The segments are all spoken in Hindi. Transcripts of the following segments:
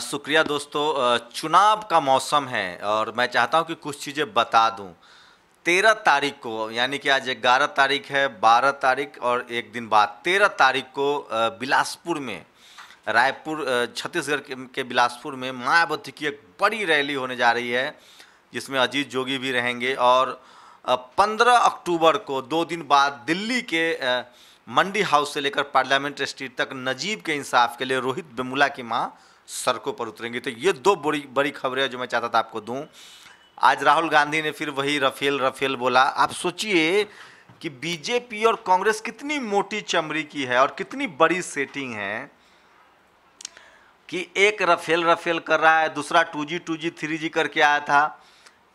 शुक्रिया दोस्तों चुनाव का मौसम है और मैं चाहता हूं कि कुछ चीज़ें बता दूं तेरह तारीख को यानी कि आज ग्यारह तारीख है बारह तारीख और एक दिन बाद तेरह तारीख को बिलासपुर में रायपुर छत्तीसगढ़ के बिलासपुर में मायावती की एक बड़ी रैली होने जा रही है जिसमें अजीत जोगी भी रहेंगे और पंद्रह अक्टूबर को दो दिन बाद दिल्ली के मंडी हाउस से लेकर पार्लियामेंट स्ट्रीट तक नजीब के इंसाफ के लिए रोहित बेमुला की माँ सड़कों पर उतरेंगे तो ये दो बड़ी बड़ी खबरें जो मैं चाहता था आपको दूं आज राहुल गांधी ने फिर वही रफेल रफेल बोला आप सोचिए कि बीजेपी और कांग्रेस कितनी मोटी चमड़ी की है और कितनी बड़ी सेटिंग है कि एक रफेल रफेल कर रहा है दूसरा two G two G three G करके आया था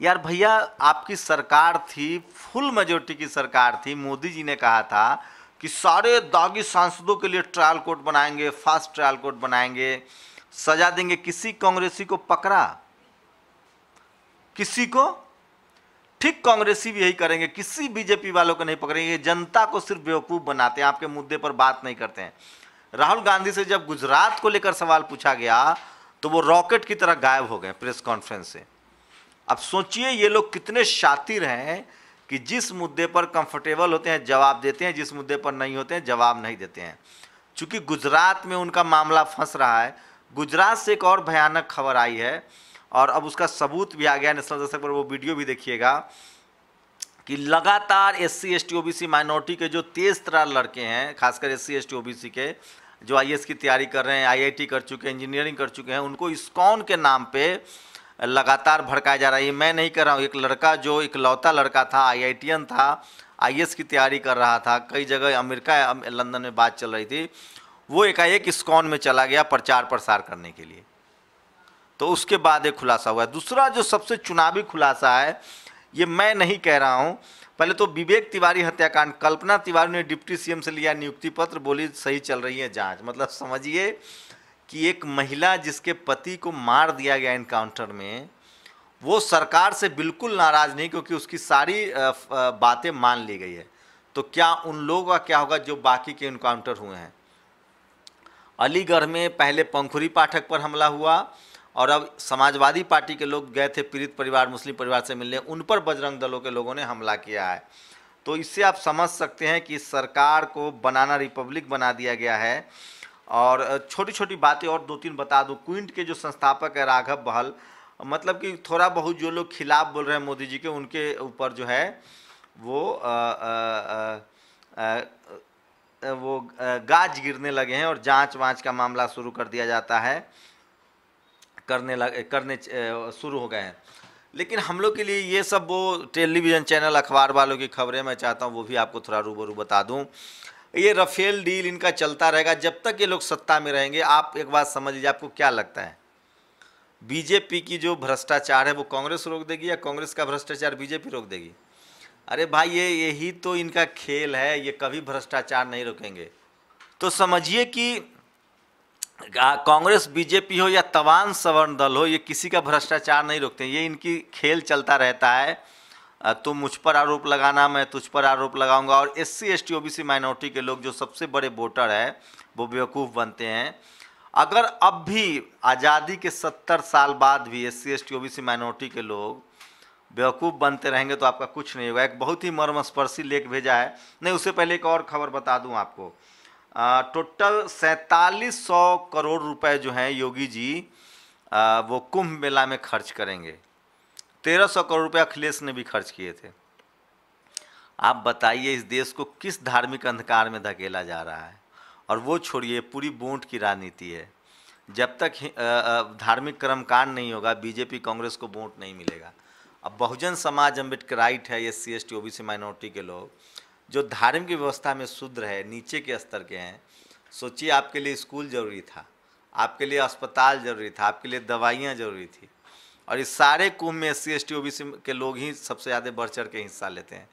यार भैया आपकी सरकार थी फुल मेजोरिटी की सरकार थी मोदी जी ने कहा था कि सारे दागी सांसदों के लिए ट्रायल कोर्ट बनाएंगे फास्ट ट्रायल कोर्ट बनाएंगे सजा देंगे किसी कांग्रेसी को पकड़ा किसी को ठीक कांग्रेसी भी यही करेंगे किसी बीजेपी वालों को नहीं पकड़ेंगे जनता को सिर्फ बेवकूफ़ बनाते हैं आपके मुद्दे पर बात नहीं करते हैं राहुल गांधी से जब गुजरात को लेकर सवाल पूछा गया तो वो रॉकेट की तरह गायब हो गए प्रेस कॉन्फ्रेंस से अब सोचिए ये लोग कितने शातिर हैं कि जिस मुद्दे पर कंफर्टेबल होते हैं जवाब देते हैं जिस मुद्दे पर नहीं होते हैं जवाब नहीं देते हैं चूंकि गुजरात में उनका मामला फंस रहा है गुजरात से एक और भयानक खबर आई है और अब उसका सबूत भी आ गया नेशनल दर्शक पर वो वीडियो भी देखिएगा कि लगातार S C S T O B C minority के जो तेज तरह लड़के हैं खासकर S C S T O B C के जो आई की तैयारी कर रहे हैं आई कर चुके हैं इंजीनियरिंग कर चुके हैं उनको इस्कॉन के नाम पे लगातार भड़काया जा रहा है मैं नहीं कर रहा हूँ एक लड़का जो एक लौता लड़का था आई था आई की तैयारी कर रहा था कई जगह अमेरिका लंदन में बात चल रही थी वो एकाएक इस्कॉन में चला गया प्रचार प्रसार करने के लिए तो उसके बाद एक खुलासा हुआ दूसरा जो सबसे चुनावी खुलासा है ये मैं नहीं कह रहा हूँ पहले तो विवेक तिवारी हत्याकांड कल्पना तिवारी ने डिप्टी सीएम से लिया नियुक्ति पत्र बोली सही चल रही है जांच मतलब समझिए कि एक महिला जिसके पति को मार दिया गया इनकाउंटर में वो सरकार से बिल्कुल नाराज़ नहीं क्योंकि उसकी सारी बातें मान ली गई है तो क्या उन लोगों का क्या होगा जो बाकी के इनकाउंटर हुए हैं अलीगढ़ में पहले पंखुरी पाठक पर हमला हुआ और अब समाजवादी पार्टी के लोग गए थे पीड़ित परिवार मुस्लिम परिवार से मिलने उन पर बजरंग दलों के लोगों ने हमला किया है तो इससे आप समझ सकते हैं कि सरकार को बनाना रिपब्लिक बना दिया गया है और छोटी छोटी बातें और दो तीन बता दूँ क्विंट के जो संस्थापक है राघव बहल मतलब कि थोड़ा बहुत जो लोग खिलाफ बोल रहे हैं मोदी जी के उनके ऊपर जो है वो आ, आ, आ, वो गाज गिरने लगे हैं और जांच वांच का मामला शुरू कर दिया जाता है करने लग करने शुरू हो गए हैं लेकिन हम लोग के लिए ये सब वो टेलीविज़न चैनल अखबार वालों की खबरें मैं चाहता हूँ वो भी आपको थोड़ा रूबरू बता दूँ ये रफेल डील इनका चलता रहेगा जब तक ये लोग सत्ता में रहेंगे आप एक बात समझ लीजिए आपको क्या लगता है बीजेपी की जो भ्रष्टाचार है वो कांग्रेस रोक देगी या कांग्रेस का भ्रष्टाचार बीजेपी रोक देगी अरे भाई ये यही तो इनका खेल है ये कभी भ्रष्टाचार नहीं रोकेंगे तो समझिए कि कांग्रेस बीजेपी हो या तवान सवर्ण दल हो ये किसी का भ्रष्टाचार नहीं रोकते ये इनकी खेल चलता रहता है तुम तो मुझ पर आरोप लगाना मैं तुझ पर आरोप लगाऊंगा और S C S T O B C minority के लोग जो सबसे बड़े वोटर हैं वो बेवकूफ़ बनते हैं अगर अब भी आज़ादी के सत्तर साल बाद भी S C S T O B C minority के लोग बेवकूफ़ बनते रहेंगे तो आपका कुछ नहीं होगा एक बहुत ही मर्मस्पर्शी लेख भेजा है नहीं उससे पहले एक और खबर बता दूं आपको आ, टोटल सैंतालीस सौ करोड़ रुपए जो हैं योगी जी आ, वो कुंभ मेला में खर्च करेंगे तेरह सौ करोड़ रुपये अखिलेश ने भी खर्च किए थे आप बताइए इस देश को किस धार्मिक अंधकार में धकेला जा रहा है और वो छोड़िए पूरी बोट की राजनीति है जब तक धार्मिक कर्मकांड नहीं होगा बीजेपी कांग्रेस को वोट नहीं मिलेगा अब बहुजन समाज अम्बेडकर राइट है S C S T O B C minority के लोग जो धार्मिक व्यवस्था में शुद्ध है नीचे के स्तर के हैं सोचिए आपके लिए स्कूल ज़रूरी था आपके लिए अस्पताल ज़रूरी था आपके लिए दवाइयाँ ज़रूरी थी और इस सारे कुंभ में S C S T O B C के लोग ही सबसे ज़्यादा बढ़ चढ़ के हिस्सा लेते हैं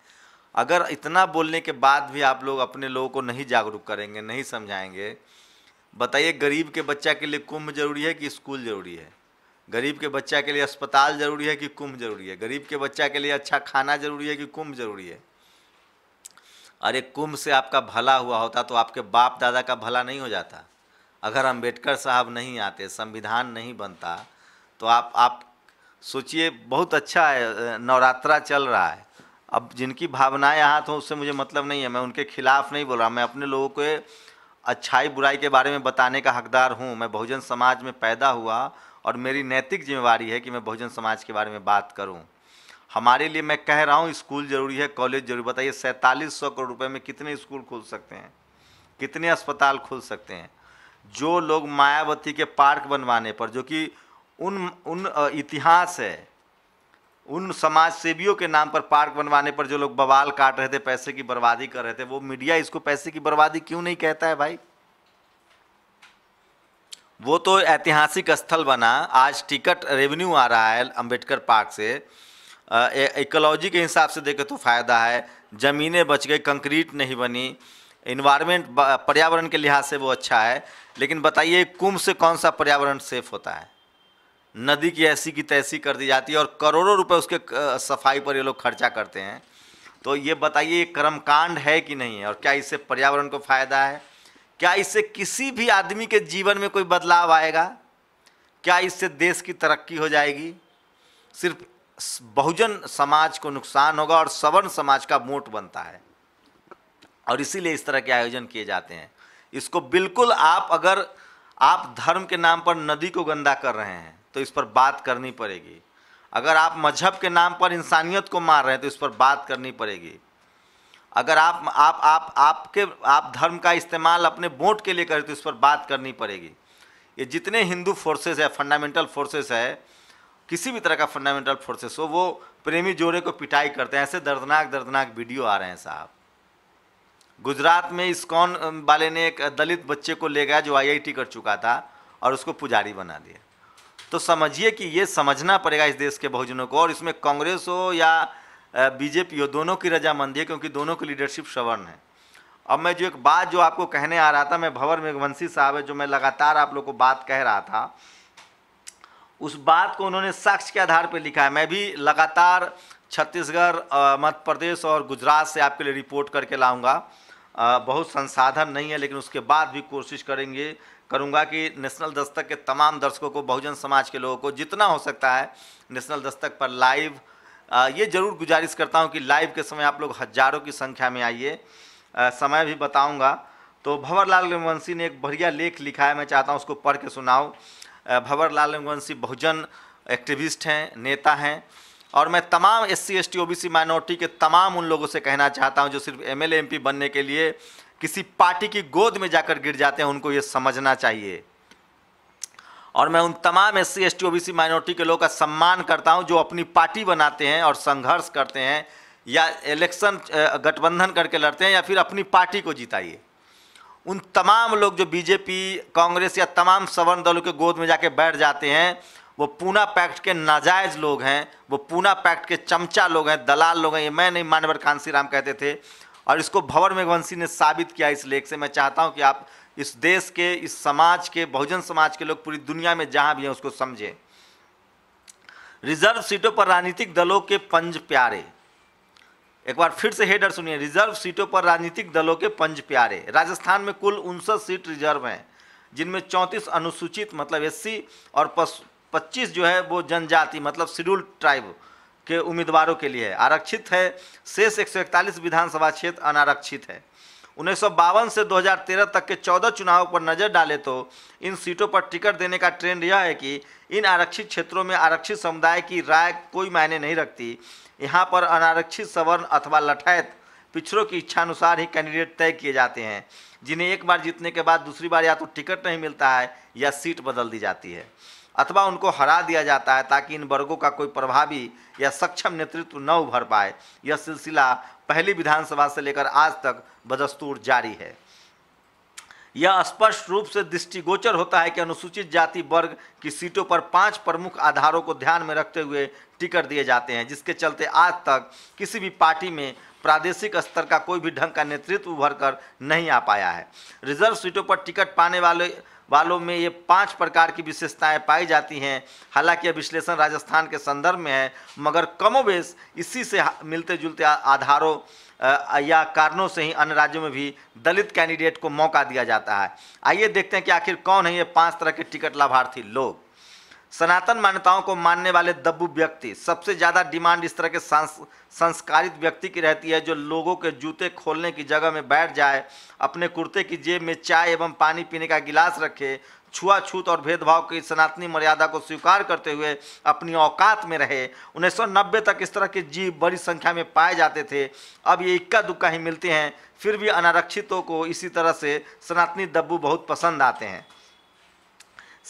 अगर इतना बोलने के बाद भी आप लोग अपने लोगों को नहीं जागरूक करेंगे नहीं समझाएंगे बताइए गरीब के बच्चा के लिए कुंभ जरूरी है कि स्कूल जरूरी है गरीब के बच्चा के लिए अस्पताल जरूरी है कि कुंभ जरूरी है गरीब के बच्चा के लिए अच्छा खाना जरूरी है कि कुंभ जरूरी है अरे कुंभ से आपका भला हुआ होता तो आपके बाप दादा का भला नहीं हो जाता अगर अम्बेडकर साहब नहीं आते संविधान नहीं बनता तो आप आप सोचिए बहुत अच्छा है नवरात्रा चल रहा है अब जिनकी भावनाएं यहाँ तो उससे मुझे मतलब नहीं है मैं उनके खिलाफ नहीं बोल रहा मैं अपने लोगों के अच्छाई बुराई के बारे में बताने का हकदार हूँ मैं बहुजन समाज में पैदा हुआ और मेरी नैतिक जिम्मेवारी है कि मैं बहुजन समाज के बारे में बात करूं हमारे लिए मैं कह रहा हूं स्कूल ज़रूरी है कॉलेज ज़रूरी बताइए सैंतालीस सौ करोड़ रुपए में कितने स्कूल खुल सकते हैं कितने अस्पताल खुल सकते हैं जो लोग मायावती के पार्क बनवाने पर जो कि उन उन इतिहास है उन समाज सेवियों के नाम पर पार्क बनवाने पर जो लोग बवाल काट रहे थे पैसे की बर्बादी कर रहे थे वो मीडिया इसको पैसे की बर्बादी क्यों नहीं कहता है भाई वो तो ऐतिहासिक स्थल बना आज टिकट रेवेन्यू आ रहा है अंबेडकर पार्क से इकोलॉजी के हिसाब से देखें तो फ़ायदा है ज़मीनें बच गई कंक्रीट नहीं बनी इन्वायरमेंट पर्यावरण के लिहाज से वो अच्छा है लेकिन बताइए कुंभ से कौन सा पर्यावरण सेफ होता है नदी की ऐसी की तैसी कर दी जाती है और करोड़ों रुपए उसके सफाई पर ये लोग खर्चा करते हैं तो ये बताइए कर्मकांड है कि नहीं है और क्या इससे पर्यावरण को फ़ायदा है क्या इससे किसी भी आदमी के जीवन में कोई बदलाव आएगा क्या इससे देश की तरक्की हो जाएगी सिर्फ बहुजन समाज को नुकसान होगा और सवर्ण समाज का मोट बनता है और इसीलिए इस तरह के आयोजन किए जाते हैं इसको बिल्कुल आप अगर आप धर्म के नाम पर नदी को गंदा कर रहे हैं तो इस पर बात करनी पड़ेगी अगर आप मजहब के नाम पर इंसानियत को मार रहे हैं तो इस पर बात करनी पड़ेगी अगर आप आप आप आपके आप धर्म का इस्तेमाल अपने वोट के लिए करें तो इस पर बात करनी पड़ेगी ये जितने हिंदू फोर्सेस है फंडामेंटल फोर्सेस है किसी भी तरह का फंडामेंटल फोर्सेस हो वो प्रेमी जोड़े को पिटाई करते हैं ऐसे दर्दनाक दर्दनाक वीडियो आ रहे हैं साहब गुजरात में इस्कॉन वाले ने एक दलित बच्चे को ले गया जो आईआईटी कर चुका था और उसको पुजारी बना दिया तो समझिए कि ये समझना पड़ेगा इस देश के बहुजनों को और इसमें कांग्रेस हो या बीजेपी हो दोनों की रजामंदी है क्योंकि दोनों की लीडरशिप सवर्ण है अब मैं जो एक बात जो आपको कहने आ रहा था मैं भंवर मेघवंशी साहब है जो मैं लगातार आप लोग को बात कह रहा था उस बात को उन्होंने साक्ष्य के आधार पर लिखा है मैं भी लगातार छत्तीसगढ़ मध्य प्रदेश और गुजरात से आपके लिए रिपोर्ट करके लाऊंगा बहुत संसाधन नहीं है लेकिन उसके बाद भी कोशिश करेंगे करूंगा कि नेशनल दस्तक के तमाम दर्शकों को बहुजन समाज के लोगों को जितना हो सकता है नेशनल दस्तक पर लाइव ये ज़रूर गुजारिश करता हूँ कि लाइव के समय आप लोग हज़ारों की संख्या में आइए समय भी बताऊँगा तो भंवरलाल रघुवंशी ने एक बढ़िया लेख लिखा है मैं चाहता हूँ उसको पढ़ के सुनाऊँ भंवरलाल रघुवंशी बहुजन एक्टिविस्ट हैं नेता हैं और मैं तमाम S C S T O B C minority के तमाम उन लोगों से कहना चाहता हूँ जो सिर्फ एम एल बनने के लिए किसी पार्टी की गोद में जाकर गिर जाते हैं उनको ये समझना चाहिए और मैं उन तमाम S C S T O B C minority के लोगों का सम्मान करता हूँ जो अपनी पार्टी बनाते हैं और संघर्ष करते हैं या इलेक्शन गठबंधन करके लड़ते हैं या फिर अपनी पार्टी को जिताइए उन तमाम लोग जो बीजेपी कांग्रेस या तमाम सवर्ण दलों के गोद में जाके बैठ जाते हैं वो पूना पैक्ट के नाजायज़ लोग हैं वो पूना पैक्ट के चमचा लोग हैं दलाल लोग हैं ये मैं नहीं मानवर कांसी राम कहते थे और इसको भंवर मेघवंशी ने साबित किया इस लेख से मैं चाहता हूँ कि आप इस देश के इस समाज के बहुजन समाज के लोग पूरी दुनिया में जहाँ भी हैं उसको समझें रिजर्व सीटों पर राजनीतिक दलों के पंज प्यारे एक बार फिर से हेडर सुनिए रिजर्व सीटों पर राजनीतिक दलों के पंज प्यारे राजस्थान में कुल उनसठ सीट रिजर्व हैं जिनमें चौंतीस अनुसूचित मतलब एससी और पच्चीस जो है वो जनजाति मतलब शेड्यूल ट्राइब के उम्मीदवारों के लिए आरक्षित है शेष एक विधानसभा क्षेत्र अनारक्षित है उन्नीस से 2013 तक के 14 चुनावों पर नज़र डाले तो इन सीटों पर टिकट देने का ट्रेंड यह है कि इन आरक्षित क्षेत्रों में आरक्षित समुदाय की राय कोई मायने नहीं रखती यहाँ पर अनारक्षित सवर्ण अथवा लठैत पिछड़ों की इच्छानुसार ही कैंडिडेट तय किए जाते हैं जिन्हें एक बार जीतने के बाद दूसरी बार या तो टिकट नहीं मिलता है या सीट बदल दी जाती है अथवा उनको हरा दिया जाता है ताकि इन वर्गों का कोई प्रभावी या सक्षम नेतृत्व न उभर पाए यह सिलसिला पहली विधानसभा से लेकर आज तक बदस्तूर जारी है यह स्पष्ट रूप से दृष्टिगोचर होता है कि अनुसूचित जाति वर्ग की सीटों पर पांच प्रमुख आधारों को ध्यान में रखते हुए टिकट दिए जाते हैं जिसके चलते आज तक किसी भी पार्टी में प्रादेशिक स्तर का कोई भी ढंग का नेतृत्व उभर कर नहीं आ पाया है रिजर्व सीटों पर टिकट पाने वाले वालों में ये पांच प्रकार की विशेषताएं पाई जाती हैं हालांकि यह विश्लेषण राजस्थान के संदर्भ में है मगर कमोबेश इसी से मिलते जुलते आधारों या कारणों से ही अन्य राज्यों में भी दलित कैंडिडेट को मौका दिया जाता है आइए देखते हैं कि आखिर कौन है ये पांच तरह के टिकट लाभार्थी लोग सनातन मान्यताओं को मानने वाले दब्बू व्यक्ति सबसे ज़्यादा डिमांड इस तरह के संस्कारित व्यक्ति की रहती है जो लोगों के जूते खोलने की जगह में बैठ जाए अपने कुर्ते की जेब में चाय एवं पानी पीने का गिलास रखे छुआछूत और भेदभाव की सनातनी मर्यादा को स्वीकार करते हुए अपनी औकात में रहे नब्बे तक इस तरह के जीव बड़ी संख्या में पाए जाते थे अब ये इक्का दुक्का ही मिलते हैं फिर भी अनारक्षितों को इसी तरह से सनातनी दब्बू बहुत पसंद आते हैं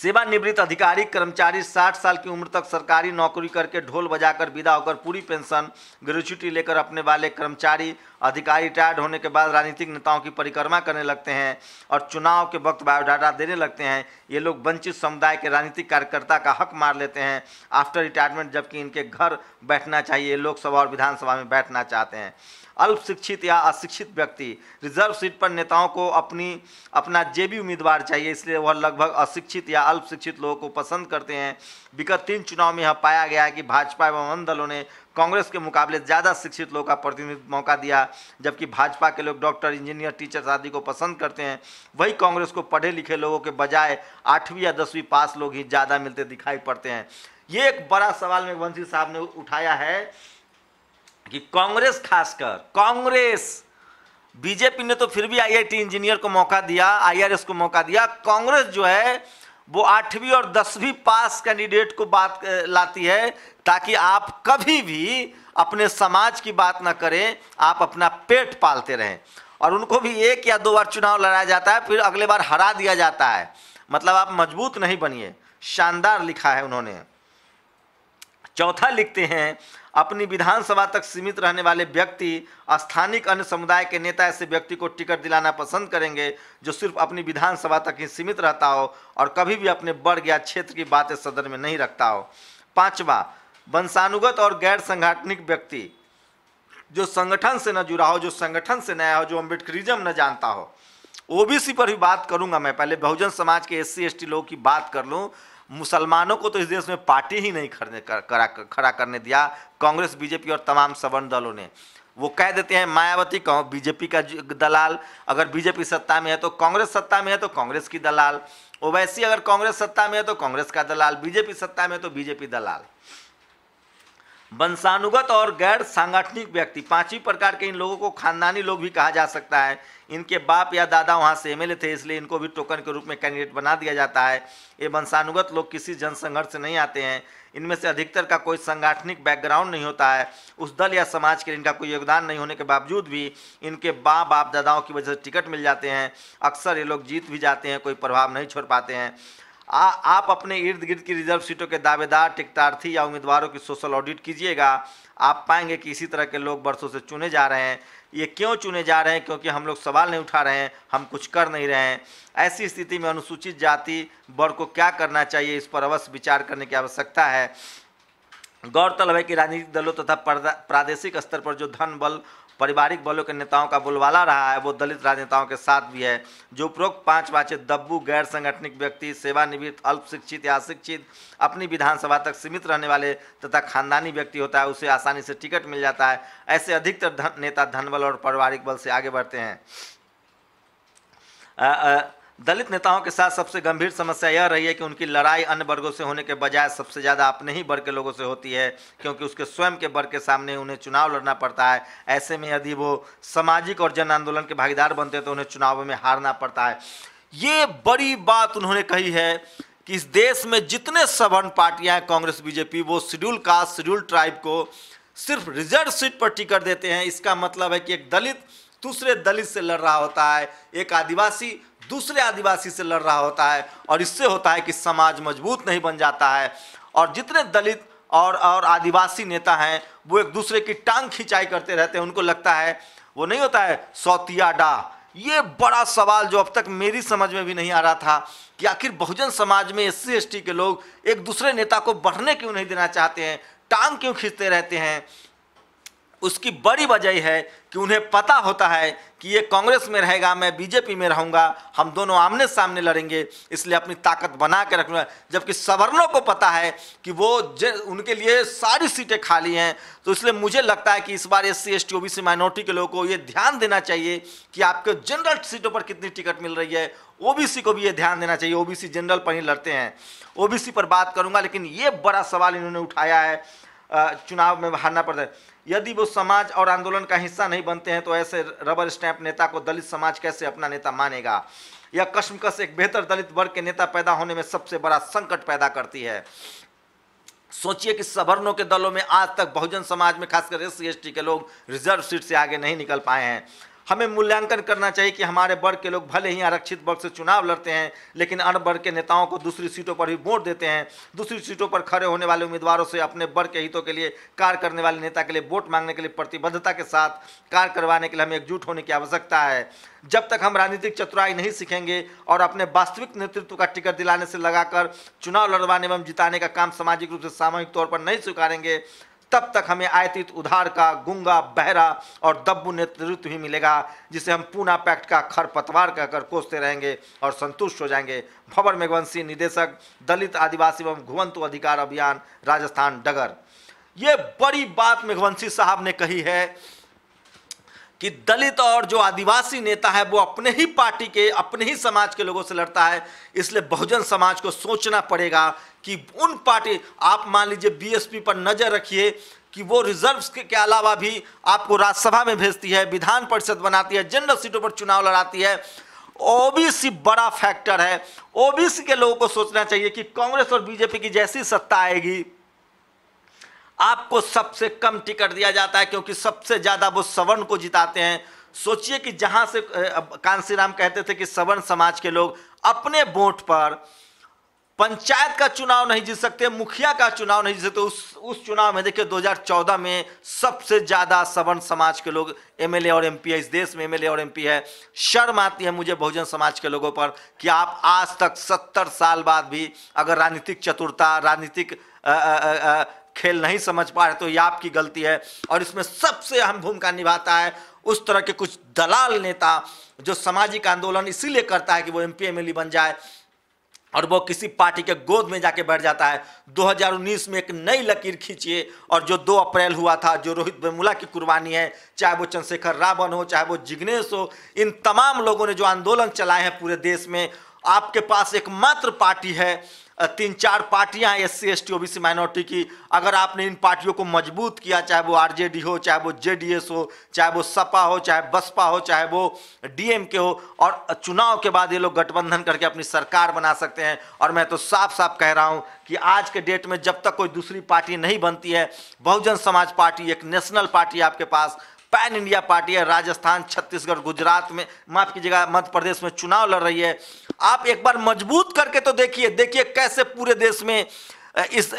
सेवानिवृत्त अधिकारी कर्मचारी 60 साल की उम्र तक सरकारी नौकरी करके ढोल बजाकर विदा होकर पूरी पेंशन ग्रेचुटी लेकर अपने वाले कर्मचारी अधिकारी रिटायर्ड होने के बाद राजनीतिक नेताओं की परिक्रमा करने लगते हैं और चुनाव के वक्त बायोडाटा देने लगते हैं ये लोग वंचित समुदाय के राजनीतिक कार्यकर्ता का हक मार लेते हैं आफ्टर रिटायरमेंट जबकि इनके घर बैठना चाहिए लोकसभा और विधानसभा में बैठना चाहते हैं अल्पशिक्षित या अशिक्षित व्यक्ति रिजर्व सीट पर नेताओं को अपनी अपना जे भी उम्मीदवार चाहिए इसलिए वह लगभग अशिक्षित या अल्पशिक्षित लोगों को पसंद करते हैं विगत तीन चुनाव में यह पाया गया है कि भाजपा एवं अन्य दलों ने कांग्रेस के मुकाबले ज़्यादा शिक्षित लोगों का प्रतिनिधित्व मौका दिया जबकि भाजपा के लोग डॉक्टर इंजीनियर टीचर आदि को पसंद करते हैं वही कांग्रेस को पढ़े लिखे लोगों के बजाय आठवीं या दसवीं पास लोग ही ज़्यादा मिलते दिखाई पड़ते हैं ये एक बड़ा सवाल मेघवंशी साहब ने उठाया है कि कांग्रेस खासकर कांग्रेस बीजेपी ने तो फिर भी आईआईटी इंजीनियर को मौका दिया आईआरएस को मौका दिया कांग्रेस जो है वो आठवीं और दसवीं पास कैंडिडेट को बात लाती है ताकि आप कभी भी अपने समाज की बात ना करें आप अपना पेट पालते रहें और उनको भी एक या दो बार चुनाव लड़ाया जाता है फिर अगले बार हरा दिया जाता है मतलब आप मजबूत नहीं बनिए शानदार लिखा है उन्होंने चौथा लिखते हैं अपनी विधानसभा तक सीमित रहने वाले व्यक्ति स्थानिक अन्य समुदाय के नेता ऐसे व्यक्ति को टिकट दिलाना पसंद करेंगे जो सिर्फ अपनी विधानसभा तक ही सीमित रहता हो और कभी भी अपने वर्ग या क्षेत्र की बातें सदन में नहीं रखता हो पांचवा वंशानुगत और गैर संगठनिक व्यक्ति जो संगठन से न जुड़ा हो जो संगठन से नया हो जो अम्बेडकरिज्म न जानता हो ओबीसी पर भी बात करूंगा मैं पहले बहुजन समाज के एस सी लोगों की बात कर लूँ मुसलमानों को तो इस देश में पार्टी ही नहीं खड़ने कर, करा खड़ा करने दिया कांग्रेस बीजेपी और तमाम सवर्ण दलों ने वो कह देते हैं मायावती कहो बीजेपी का दलाल अगर बीजेपी सत्ता में है तो कांग्रेस सत्ता में है तो कांग्रेस की दलाल ओवैसी अगर कांग्रेस सत्ता में है तो कांग्रेस का दलाल बीजेपी सत्ता में है तो बीजेपी दलाल वंशानुगत और गैर सांगठनिक व्यक्ति पांचवी प्रकार के इन लोगों को खानदानी लोग भी कहा जा सकता है इनके बाप या दादा वहाँ से एमएलए थे इसलिए इनको भी टोकन के रूप में कैंडिडेट बना दिया जाता है ये वंशानुगत लोग किसी जनसंघर्ष से नहीं आते हैं इनमें से अधिकतर का कोई सांगठनिक बैकग्राउंड नहीं होता है उस दल या समाज के लिए इनका कोई योगदान नहीं होने के बावजूद भी इनके बाप बाप दादाओं की वजह से टिकट मिल जाते हैं अक्सर ये लोग जीत भी जाते हैं कोई प्रभाव नहीं छोड़ पाते हैं आ, आप अपने इर्द गिर्द की रिजर्व सीटों के दावेदार टिकटार्थी या उम्मीदवारों की सोशल ऑडिट कीजिएगा आप पाएंगे कि इसी तरह के लोग बरसों से चुने जा रहे हैं ये क्यों चुने जा रहे हैं क्योंकि हम लोग सवाल नहीं उठा रहे हैं हम कुछ कर नहीं रहे हैं ऐसी स्थिति में अनुसूचित जाति वर्ग को क्या करना चाहिए इस पर अवश्य विचार करने की आवश्यकता है गौरतलब है कि राजनीतिक दलों तथा प्रादेशिक स्तर पर जो धन बल पारिवारिक बलों के नेताओं का बुलवाला रहा है वो दलित राजनेताओं के साथ भी है जो उपरोक्त पांच पांचे दब्बू गैर संगठनिक व्यक्ति सेवानिवृत्त अल्पशिक्षित या अशिक्षित अपनी विधानसभा तक सीमित रहने वाले तथा खानदानी व्यक्ति होता है उसे आसानी से टिकट मिल जाता है ऐसे अधिकतर धन, नेता धनबल और पारिवारिक बल से आगे बढ़ते हैं आ, आ, दलित नेताओं के साथ सबसे गंभीर समस्या यह रही है कि उनकी लड़ाई अन्य वर्गों से होने के बजाय सबसे ज़्यादा अपने ही वर्ग के लोगों से होती है क्योंकि उसके स्वयं के वर्ग के सामने उन्हें चुनाव लड़ना पड़ता है ऐसे में यदि वो सामाजिक और जन आंदोलन के भागीदार बनते हैं तो उन्हें चुनावों में हारना पड़ता है ये बड़ी बात उन्होंने कही है कि इस देश में जितने सवर्ण पार्टियाँ हैं कांग्रेस बीजेपी वो शेड्यूल कास्ट शेड्यूल ट्राइब को सिर्फ रिजर्व सीट पर टिकट देते हैं इसका मतलब है कि एक दलित दूसरे दलित से लड़ रहा होता है एक आदिवासी दूसरे आदिवासी से लड़ रहा होता है और इससे होता है कि समाज मजबूत नहीं बन जाता है और जितने दलित और और आदिवासी नेता हैं वो एक दूसरे की टांग खिंचाई करते रहते हैं उनको लगता है वो नहीं होता है सौतिया डा ये बड़ा सवाल जो अब तक मेरी समझ में भी नहीं आ रहा था कि आखिर बहुजन समाज में एस सी के लोग एक दूसरे नेता को बढ़ने क्यों नहीं देना चाहते हैं टांग क्यों खींचते रहते हैं उसकी बड़ी वजह है कि उन्हें पता होता है कि ये कांग्रेस में रहेगा मैं बीजेपी में रहूंगा हम दोनों आमने सामने लड़ेंगे इसलिए अपनी ताकत बना के रखूंगा जबकि सवर्णों को पता है कि वो उनके लिए सारी सीटें खाली हैं तो इसलिए मुझे लगता है कि इस बार S C S T minority के लोगों को ये ध्यान देना चाहिए कि आपके जनरल सीटों पर कितनी टिकट मिल रही है ओबीसी को भी ये ध्यान देना चाहिए ओबीसी जनरल पर ही लड़ते हैं ओबीसी पर बात करूंगा लेकिन ये बड़ा सवाल इन्होंने उठाया है चुनाव में हारना पड़ता है यदि वो समाज और आंदोलन का हिस्सा नहीं बनते हैं तो ऐसे रबर स्टैंप नेता को दलित समाज कैसे अपना नेता मानेगा यह कश्मकश एक बेहतर दलित वर्ग के नेता पैदा होने में सबसे बड़ा संकट पैदा करती है सोचिए कि सवर्णों के दलों में आज तक बहुजन समाज में खासकर एस सी के लोग रिजर्व सीट से आगे नहीं निकल पाए हैं हमें मूल्यांकन करना चाहिए कि हमारे वर्ग के लोग भले ही आरक्षित वर्ग से चुनाव लड़ते हैं लेकिन अन्य वर्ग के नेताओं को दूसरी सीटों पर भी वोट देते हैं दूसरी सीटों पर खड़े होने वाले उम्मीदवारों से अपने वर्ग के हितों के लिए कार्य करने वाले नेता के लिए वोट मांगने के लिए प्रतिबद्धता के साथ कार्य करवाने के लिए हमें एकजुट होने की आवश्यकता है जब तक हम राजनीतिक चतुराई नहीं सीखेंगे और अपने वास्तविक नेतृत्व का टिकट दिलाने से लगाकर चुनाव लड़वाने एवं जिताने का काम सामाजिक रूप से सामूहिक तौर पर नहीं स्वीकारेंगे तब तक हमें आयतित उधार का गुंगा बहरा और दब्बू नेतृत्व ही मिलेगा जिसे हम पूना पैक्ट का खरपतवार कहकर कोसते रहेंगे और संतुष्ट हो जाएंगे भवर मेघवंशी निदेशक दलित आदिवासी एवं घुवंतु अधिकार अभियान राजस्थान डगर ये बड़ी बात मेघवंशी साहब ने कही है कि दलित और जो आदिवासी नेता है वो अपने ही पार्टी के अपने ही समाज के लोगों से लड़ता है इसलिए बहुजन समाज को सोचना पड़ेगा कि उन पार्टी आप मान लीजिए बीएसपी पर नज़र रखिए कि वो रिजर्व्स के, के अलावा भी आपको राज्यसभा में भेजती है विधान परिषद बनाती है जनरल सीटों पर चुनाव लड़ाती है ओबीसी बड़ा फैक्टर है ओबीसी के लोगों को सोचना चाहिए कि कांग्रेस और बीजेपी की जैसी सत्ता आएगी आपको सबसे कम टिकट दिया जाता है क्योंकि सबसे ज़्यादा वो सवर्ण को जिताते हैं सोचिए कि जहाँ से कांसी राम कहते थे कि सवर्ण समाज के लोग अपने वोट पर पंचायत का चुनाव नहीं जीत सकते मुखिया का चुनाव नहीं जीत सकते उस उस चुनाव में देखिए 2014 में सबसे ज़्यादा सवर्ण समाज के लोग एमएलए और एमपी है इस देश में एमएलए और एमपी है शर्म आती है मुझे बहुजन समाज के लोगों पर कि आप आज तक 70 साल बाद भी अगर राजनीतिक चतुरता राजनीतिक खेल नहीं समझ पा रहे तो ये आपकी गलती है और इसमें सबसे अहम भूमिका निभाता है उस तरह के कुछ दलाल नेता जो सामाजिक आंदोलन इसीलिए करता है कि वो एम पी e बन जाए और वो किसी पार्टी के गोद में जाके बैठ जाता है 2019 में एक नई लकीर खींचिए और जो 2 अप्रैल हुआ था जो रोहित बेमूला की कुर्बानी है चाहे वो चंद्रशेखर रावण हो चाहे वो जिग्नेश हो इन तमाम लोगों ने जो आंदोलन चलाए हैं पूरे देश में आपके पास एकमात्र पार्टी है तीन चार पार्टियां S C S T C minority की अगर आपने इन पार्टियों को मजबूत किया चाहे वो आरजेडी हो चाहे वो जेडीएस हो चाहे वो सपा हो चाहे बसपा हो चाहे वो डीएमके हो और चुनाव के बाद ये लोग गठबंधन करके अपनी सरकार बना सकते हैं और मैं तो साफ साफ कह रहा हूँ कि आज के डेट में जब तक कोई दूसरी पार्टी नहीं बनती है बहुजन समाज पार्टी एक नेशनल पार्टी आपके पास पैन इंडिया पार्टी है राजस्थान छत्तीसगढ़ गुजरात में माफ कीजिएगा मध्य प्रदेश में चुनाव लड़ रही है आप एक बार मजबूत करके तो देखिए देखिए कैसे पूरे देश में इस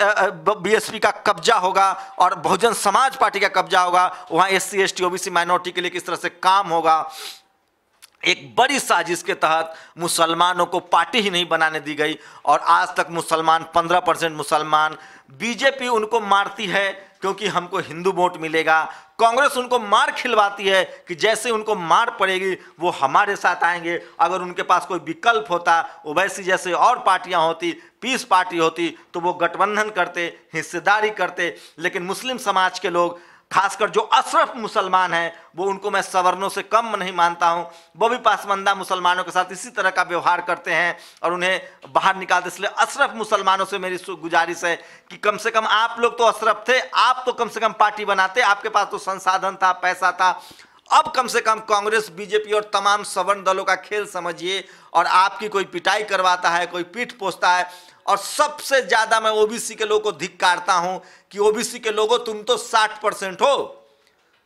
बीएसपी का कब्जा होगा और बहुजन समाज पार्टी का कब्जा होगा वहाँ S C S T OBC minority के लिए किस तरह से काम होगा एक बड़ी साजिश के तहत मुसलमानों को पार्टी ही नहीं बनाने दी गई और आज तक मुसलमान पंद्रह परसेंट मुसलमान बीजेपी उनको मारती है क्योंकि हमको हिंदू वोट मिलेगा कांग्रेस उनको मार खिलवाती है कि जैसे उनको मार पड़ेगी वो हमारे साथ आएंगे अगर उनके पास कोई विकल्प होता ओवैसी जैसे और पार्टियां होती पीस पार्टी होती तो वो गठबंधन करते हिस्सेदारी करते लेकिन मुस्लिम समाज के लोग खासकर जो अशरफ मुसलमान हैं वो उनको मैं सवर्णों से कम नहीं मानता हूँ वो भी पासमंदा मुसलमानों के साथ इसी तरह का व्यवहार करते हैं और उन्हें बाहर निकालते इसलिए अशरफ मुसलमानों से मेरी गुजारिश है कि कम से कम आप लोग तो अशरफ थे आप तो कम से कम पार्टी बनाते आपके पास तो संसाधन था पैसा था अब कम से कम कांग्रेस बीजेपी और तमाम सवर्ण दलों का खेल समझिए और आपकी कोई पिटाई करवाता है कोई पीठ पोसता है और सबसे ज़्यादा मैं ओबीसी के लोगों को धिक्कारता हूं कि ओबीसी के लोगों तुम तो साठ परसेंट हो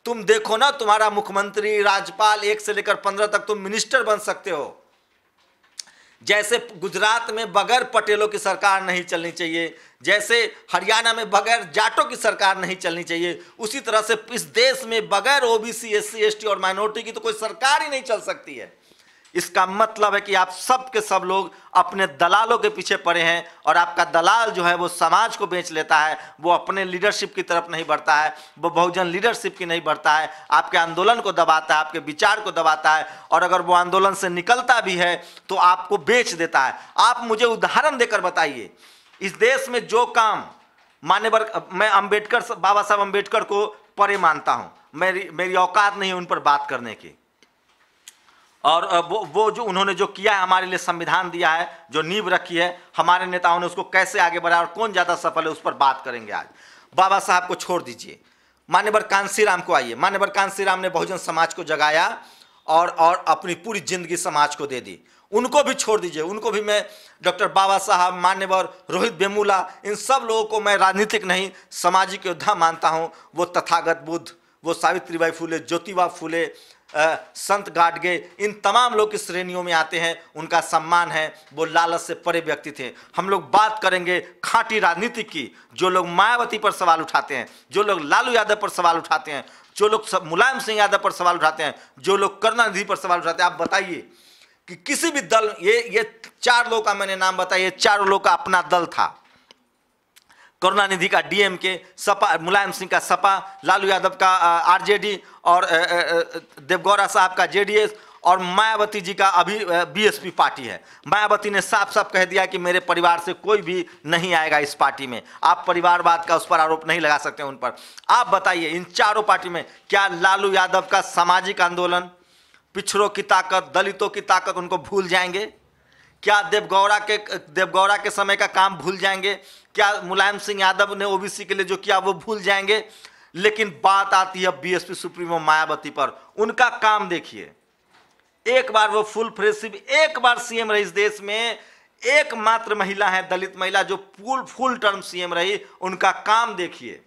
तुम देखो ना तुम्हारा मुख्यमंत्री राज्यपाल एक से लेकर पंद्रह तक तुम मिनिस्टर बन सकते हो जैसे गुजरात में बगैर पटेलों की सरकार नहीं चलनी चाहिए जैसे हरियाणा में बगैर जाटों की सरकार नहीं चलनी चाहिए उसी तरह से इस देश में बगैर ओबीसी एससी एसटी और माइनॉरिटी की तो कोई सरकार ही नहीं चल सकती है इसका मतलब है कि आप सब के सब लोग अपने दलालों के पीछे पड़े हैं और आपका दलाल जो है वो समाज को बेच लेता है वो अपने लीडरशिप की तरफ नहीं बढ़ता है वो बहुजन लीडरशिप की नहीं बढ़ता है आपके आंदोलन को दबाता है आपके विचार को दबाता है और अगर वो आंदोलन से निकलता भी है तो आपको बेच देता है आप मुझे उदाहरण देकर बताइए इस देश में जो काम मान्यवर मैं अम्बेडकर बाबा साहब अम्बेडकर को परे मानता हूँ मेरी मेरी औकात नहीं है उन पर बात करने की और वो वो जो उन्होंने जो किया है हमारे लिए संविधान दिया है जो नींव रखी है हमारे नेताओं ने उसको कैसे आगे बढ़ाया और कौन ज़्यादा सफल है उस पर बात करेंगे आज बाबा साहब को छोड़ दीजिए मान्यवर कांसी राम को आइए मान्यवर कांसी राम ने बहुजन समाज को जगाया और और अपनी पूरी जिंदगी समाज को दे दी उनको भी छोड़ दीजिए उनको भी मैं डॉक्टर बाबा साहब मान्यवर रोहित बेमूला इन सब लोगों को मैं राजनीतिक नहीं सामाजिक योद्धा मानता हूँ वो तथागत बुद्ध वो सावित्री बाई फूले ज्योतिबा फूले संत गाडगे इन तमाम लोग की श्रेणियों में आते हैं उनका सम्मान है वो लालच से परे व्यक्ति थे हम लोग बात करेंगे खांटी राजनीति की जो लोग मायावती पर सवाल उठाते हैं जो लोग लालू यादव पर सवाल उठाते हैं जो लोग मुलायम सिंह यादव पर सवाल उठाते हैं जो लोग करुणानिधि पर सवाल उठाते हैं आप बताइए कि किसी भी दल ये ये चार लोग का मैंने नाम बताया ये चारों लोग का अपना दल था करुणानिधि का डीएम के सपा मुलायम सिंह का सपा लालू यादव का आरजेडी और देवगौरा साहब का जेडीएस और मायावती जी का अभी बीएसपी पार्टी है मायावती ने साफ साफ कह दिया कि मेरे परिवार से कोई भी नहीं आएगा इस पार्टी में आप परिवारवाद का उस पर आरोप नहीं लगा सकते उन पर आप बताइए इन चारों पार्टी में क्या लालू यादव का सामाजिक आंदोलन पिछड़ों की ताकत दलितों की ताकत उनको भूल जाएंगे क्या देवगौड़ा के देवगौड़ा के समय का काम भूल जाएंगे क्या मुलायम सिंह यादव ने ओबीसी के लिए जो किया वो भूल जाएंगे लेकिन बात आती है बीएसपी सुप्रीमो मायावती पर उनका काम देखिए एक बार वो फुल फ्रेशिप एक बार सीएम रही इस देश में एकमात्र महिला है दलित महिला जो फुल फुल टर्म सीएम रही उनका काम देखिए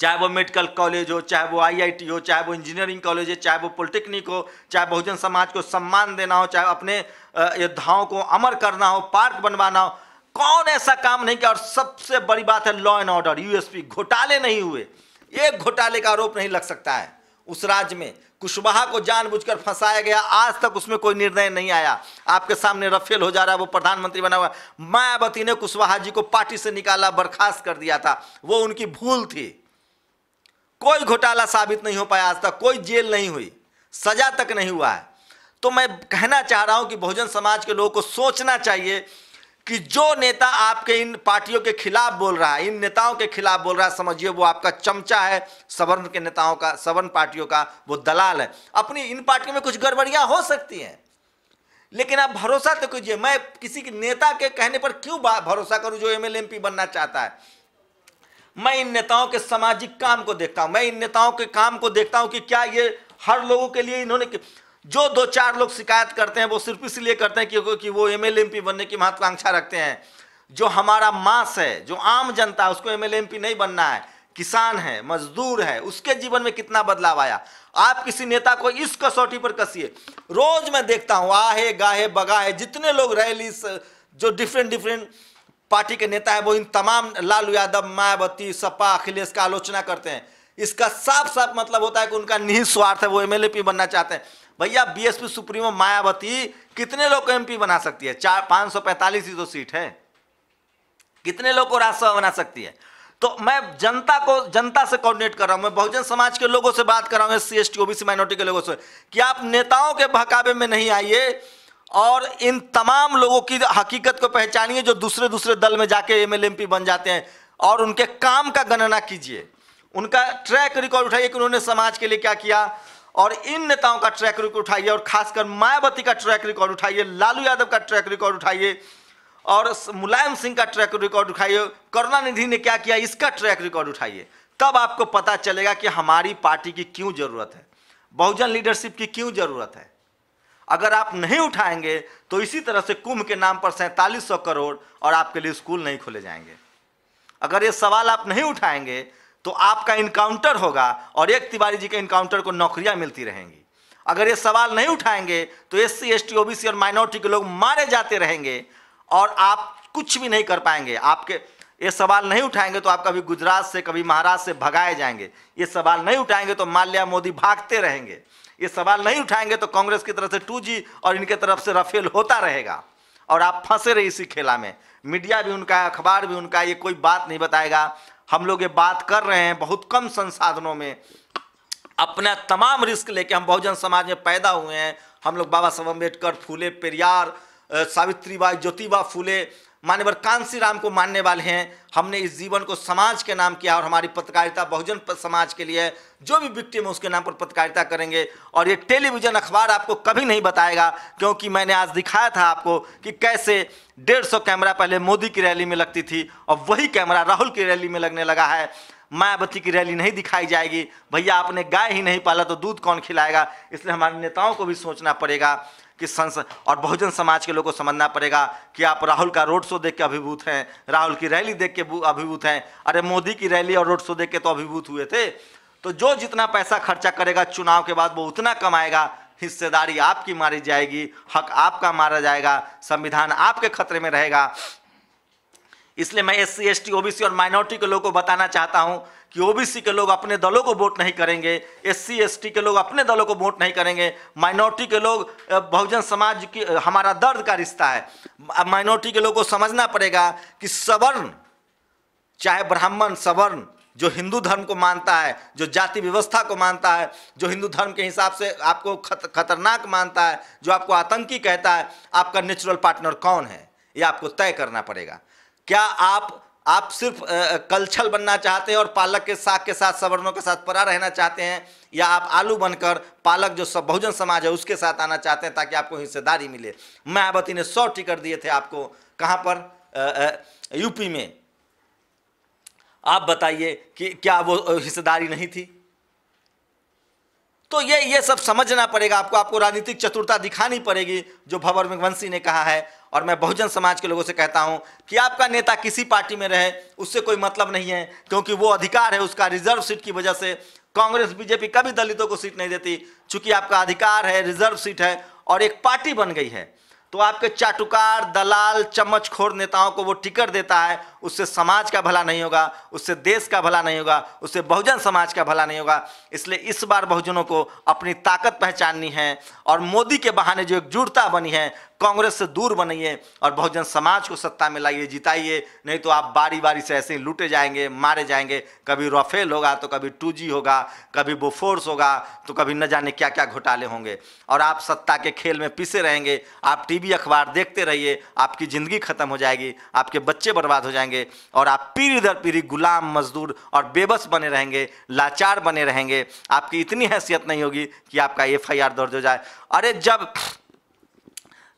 चाहे वो मेडिकल कॉलेज हो चाहे वो आईआईटी हो चाहे वो इंजीनियरिंग कॉलेज हो चाहे वो पॉलिटेक्निक हो चाहे बहुजन समाज को सम्मान देना हो चाहे अपने योद्धाओं को अमर करना हो पार्क बनवाना हो कौन ऐसा काम नहीं किया और सबसे बड़ी बात है लॉ एंड ऑर्डर यूएसपी घोटाले नहीं हुए एक घोटाले का आरोप नहीं लग सकता है उस राज्य में कुशवाहा को जानबूझकर फंसाया गया आज तक उसमें कोई निर्णय नहीं आया आपके सामने रफेल हो जा रहा है वो प्रधानमंत्री बना हुआ मायावती ने कुशवाहा जी को पार्टी से निकाला बर्खास्त कर दिया था वो उनकी भूल थी कोई घोटाला साबित नहीं हो पाया आज तक कोई जेल नहीं हुई सजा तक नहीं हुआ है तो मैं कहना चाह रहा हूं कि बहुजन समाज के लोगों को सोचना चाहिए कि जो नेता आपके इन पार्टियों के खिलाफ बोल रहा है इन नेताओं के खिलाफ बोल रहा है समझिए वो आपका चमचा है सवर्ण के नेताओं का सवर्ण पार्टियों का वो दलाल है अपनी इन पार्टियों में कुछ गड़बड़ियां हो सकती हैं लेकिन आप भरोसा तो कीजिए मैं किसी के नेता के कहने पर क्यों भरोसा करूं जो एम एल बनना चाहता है मैं इन नेताओं के सामाजिक काम को देखता हूँ मैं इन नेताओं के काम को देखता हूँ कि क्या ये हर लोगों के लिए इन्होंने जो दो चार लोग शिकायत करते हैं वो सिर्फ इसलिए करते हैं क्योंकि वो एम एल बनने की महत्वाकांक्षा रखते हैं जो हमारा मास है जो आम जनता है उसको एम एल नहीं बनना है किसान है मजदूर है उसके जीवन में कितना बदलाव आया आप किसी नेता को इस कसौटी पर कसिए रोज मैं देखता हूँ आहे गाहे बगाहे जितने लोग रैली जो डिफरेंट डिफरेंट पार्टी के नेता है वो इन तमाम लालू यादव मायावती सपा अखिलेश का आलोचना करते हैं इसका साफ साफ मतलब होता है कि उनका निहित स्वार्थ है वो एम बनना चाहते हैं भैया बीएसपी सुप्रीमो मायावती कितने लोग को एमपी बना सकती है चार पाँच सौ पैंतालीस ही तो सीट है कितने लोग को राज्यसभा बना सकती है तो मैं जनता को जनता से कोऑर्डिनेट कर रहा हूं मैं बहुजन समाज के लोगों से बात कर रहा हूं S C S T OBC minority के लोगों से कि आप नेताओं के बहकावे में नहीं आइए और इन तमाम लोगों की हकीकत को पहचानिए जो दूसरे दूसरे दल में जाके एम एल बन जाते हैं और उनके काम का गणना कीजिए उनका ट्रैक रिकॉर्ड उठाइए कि उन्होंने समाज के लिए क्या किया और इन नेताओं का ट्रैक रिकॉर्ड उठाइए और खासकर मायावती का ट्रैक रिकॉर्ड उठाइए लालू यादव का ट्रैक रिकॉर्ड उठाइए और मुलायम सिंह का ट्रैक रिकॉर्ड उठाइए करुणानिधि ने क्या किया इसका ट्रैक रिकॉर्ड उठाइए तब आपको पता चलेगा कि हमारी पार्टी की क्यों ज़रूरत है बहुजन लीडरशिप की क्यों ज़रूरत है अगर आप नहीं उठाएंगे तो इसी तरह से कुंभ के नाम पर सैंतालीस सौ करोड़ और आपके लिए स्कूल नहीं खोले जाएंगे अगर ये सवाल आप नहीं उठाएंगे तो आपका इनकाउंटर होगा और एक तिवारी जी के इनकाउंटर को नौकरियां मिलती रहेंगी अगर ये सवाल नहीं उठाएंगे तो S C S T O B C और माइनॉरिटी के लोग मारे जाते रहेंगे और आप कुछ भी नहीं कर पाएंगे आपके ये सवाल नहीं उठाएंगे तो आप कभी गुजरात से कभी महाराष्ट्र से भगाए जाएंगे ये सवाल नहीं उठाएंगे तो माल्या मोदी भागते रहेंगे ये सवाल नहीं उठाएंगे तो कांग्रेस की तरफ से टू और इनके तरफ से रफेल होता रहेगा और आप फंसे रहे इसी खेला में मीडिया भी उनका अखबार भी उनका ये कोई बात नहीं बताएगा हम लोग ये बात कर रहे हैं बहुत कम संसाधनों में अपना तमाम रिस्क लेके हम बहुजन समाज में पैदा हुए हैं हम लोग बाबा साहब अम्बेडकर फूले पेरियार सावित्री बाई ज्योतिबा फूले मान्यवर कांसी राम को मानने वाले हैं हमने इस जीवन को समाज के नाम किया और हमारी पत्रकारिता बहुजन समाज के लिए जो भी विक्टिम है उसके नाम पर पत्रकारिता करेंगे और ये टेलीविज़न अखबार आपको कभी नहीं बताएगा क्योंकि मैंने आज दिखाया था आपको कि कैसे डेढ़ सौ कैमरा पहले मोदी की रैली में लगती थी और वही कैमरा राहुल की रैली में लगने लगा है मायावती की रैली नहीं दिखाई जाएगी भैया आपने गाय ही नहीं पाला तो दूध कौन खिलाएगा इसलिए हमारे नेताओं को भी सोचना पड़ेगा कि संसद और बहुजन समाज के लोगों को समझना पड़ेगा कि आप राहुल का रोड शो देख के अभिभूत हैं राहुल की रैली देख के अभिभूत हैं अरे मोदी की रैली और रोड शो देख के तो अभिभूत हुए थे तो जो जितना पैसा खर्चा करेगा चुनाव के बाद वो उतना कमाएगा हिस्सेदारी आपकी मारी जाएगी हक आपका मारा जाएगा संविधान आपके खतरे में रहेगा इसलिए मैं S C S T OBC और माइनॉरिटी के लोगों को बताना चाहता हूं कि ओबीसी के लोग अपने दलों को वोट नहीं करेंगे एस सी के लोग अपने दलों को वोट नहीं करेंगे माइनॉरिटी के लोग बहुजन समाज की हमारा दर्द का रिश्ता है माइनॉरिटी के लोग को समझना पड़ेगा कि सवर्ण चाहे ब्राह्मण सवर्ण जो हिंदू धर्म को मानता है जो जाति व्यवस्था को मानता है जो हिंदू धर्म के हिसाब से आपको खत, खतरनाक मानता है जो आपको आतंकी कहता है आपका नेचुरल पार्टनर कौन है ये आपको तय करना पड़ेगा क्या आप आप सिर्फ कलछल बनना चाहते हैं और पालक के साग के साथ सवर्णों के साथ परा रहना चाहते हैं या आप आलू बनकर पालक जो सब बहुजन समाज है उसके साथ आना चाहते हैं ताकि आपको हिस्सेदारी मिले मायावती ने सौ टिकट दिए थे आपको कहाँ पर यूपी में आप बताइए कि क्या वो हिस्सेदारी नहीं थी तो ये ये सब समझना पड़ेगा आपको आपको राजनीतिक चतुरता दिखानी पड़ेगी जो भवर मिघवंशी ने कहा है और मैं बहुजन समाज के लोगों से कहता हूँ कि आपका नेता किसी पार्टी में रहे उससे कोई मतलब नहीं है क्योंकि वो अधिकार है उसका रिजर्व सीट की वजह से कांग्रेस बीजेपी कभी दलितों को सीट नहीं देती चूंकि आपका अधिकार है रिजर्व सीट है और एक पार्टी बन गई है तो आपके चाटुकार दलाल चम्मचखोर नेताओं को वो टिकट देता है उससे समाज का भला नहीं होगा उससे देश का भला नहीं होगा उससे बहुजन समाज का भला नहीं होगा इसलिए इस बार बहुजनों को अपनी ताकत पहचाननी है और मोदी के बहाने जो एकजुटता बनी है कांग्रेस से दूर बनाइए और बहुजन समाज को सत्ता में लाइए जिताइए नहीं तो आप बारी बारी से ऐसे ही लूटे जाएंगे मारे जाएंगे कभी रफेल होगा तो कभी टू होगा कभी बोफोर्स होगा तो कभी न जाने क्या क्या घोटाले होंगे और आप सत्ता के खेल में पिसे रहेंगे आप टीवी अखबार देखते रहिए आपकी ज़िंदगी ख़त्म हो जाएगी आपके बच्चे बर्बाद हो जाएंगे और आप पीढ़ी दर पीढ़ी गुलाम मजदूर और बेबस बने रहेंगे लाचार बने रहेंगे आपकी इतनी हैसियत नहीं होगी कि आपका एफ आई आर दर्ज हो जाए अरे जब